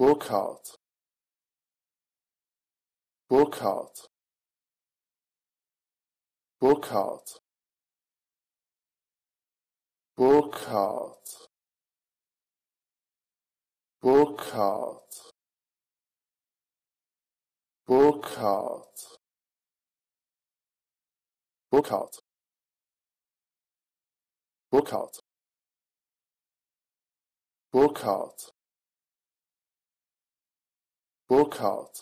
Burkhart. Burkhart. Burkhart. Burkhart. Burkhart. Burkhart. Burkhart. Burkhart. Burkhart burckhardt